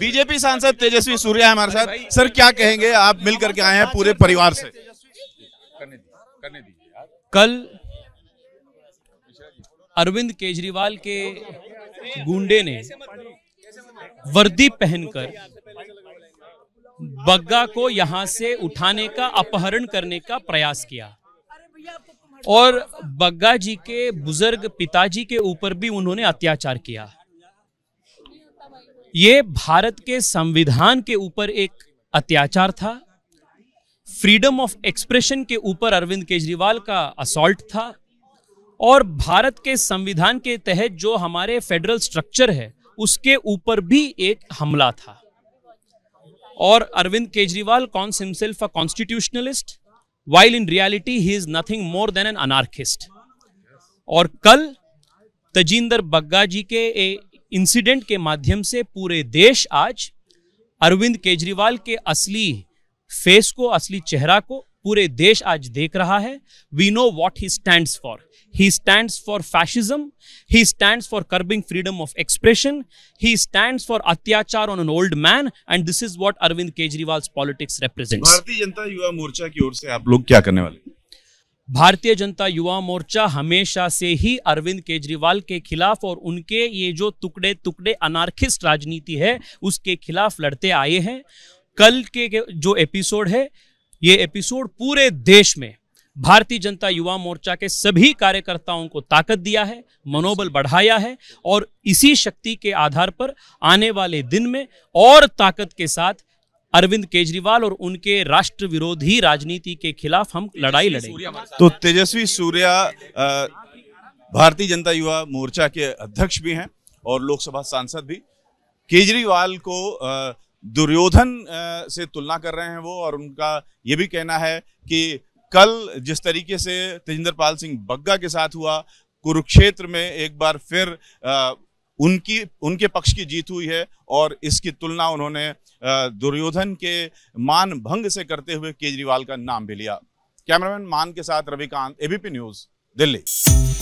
BJP सांसद तेजस्वी सूर्या हमारे साथ सर क्या कहेंगे आप मिलकर के आए हैं पूरे परिवार से कल अरविंद केजरीवाल के गुंडे ने वर्दी पहनकर बग्गा को यहां से उठाने का अपहरण करने का प्रयास किया और बग्गा जी के बुजुर्ग पिताजी के ऊपर भी उन्होंने अत्याचार किया ये भारत के संविधान के ऊपर एक अत्याचार था फ्रीडम ऑफ एक्सप्रेशन के ऊपर अरविंद केजरीवाल का असॉल्ट था और भारत के संविधान के तहत जो हमारे फेडरल स्ट्रक्चर है उसके ऊपर भी एक हमला था और अरविंद केजरीवाल कौन himself a constitutionalist while in reality he is nothing more than an anarchist और कल तजिंदर बग्गा जी के इंसिडेंट के माध्यम से पूरे देश आज अरविंद केजरीवाल के असली फेस को असली चेहरा को पूरे देश आज देख रहा है we know what he stands for he stands for fascism he stands for curbing freedom of expression he stands for अत्याचार on an old man and this is what Arvind Kejriwal politics represent Bharatiya Janata युवा मोर्चा की ओर से आप लोग क्या करने वाले भारतीय जनता युवा मोर्चा हमेशा से ही अरविंद केजरीवाल के खिलाफ और उनके ये जो टुकड़े टुकड़े अनार्किस्ट राजनीति है उसके खिलाफ लड़ते आए हैं कल के जो एपिसोड है ये एपिसोड पूरे देश में भारतीय जनता युवा मोर्चा के सभी कार्यकर्ताओं को ताकत दिया है मनोबल बढ़ाया है और इसी शक्ति के आधार पर आने वाले दिन में और ताकत के साथ अरविंद केजरीवाल और उनके राष्ट्र विरोधी राजनीति के खिलाफ हम लड़ाई लड़ेंगे तो तेजस्वी सूर्या भारतीय जनता युवा मोर्चा के अध्यक्ष भी हैं और लोकसभा सांसद भी केजरीवाल को दुर्योधन से तुलना कर रहे हैं वो और उनका ये भी कहना है कि कल जिस तरीके से तेजिंदर पाल सिंह बग्गा के साथ हुआ कुरुक्षेत्र में एक बार फिर उनकी उनके पक्ष की जीत हुई है और इसकी तुलना उन्होंने दुर्योधन के मान भंग से करते हुए केजरीवाल का नाम भी लिया कैमरामैन मान के साथ रविकांत एबीपी न्यूज़ दिल्ली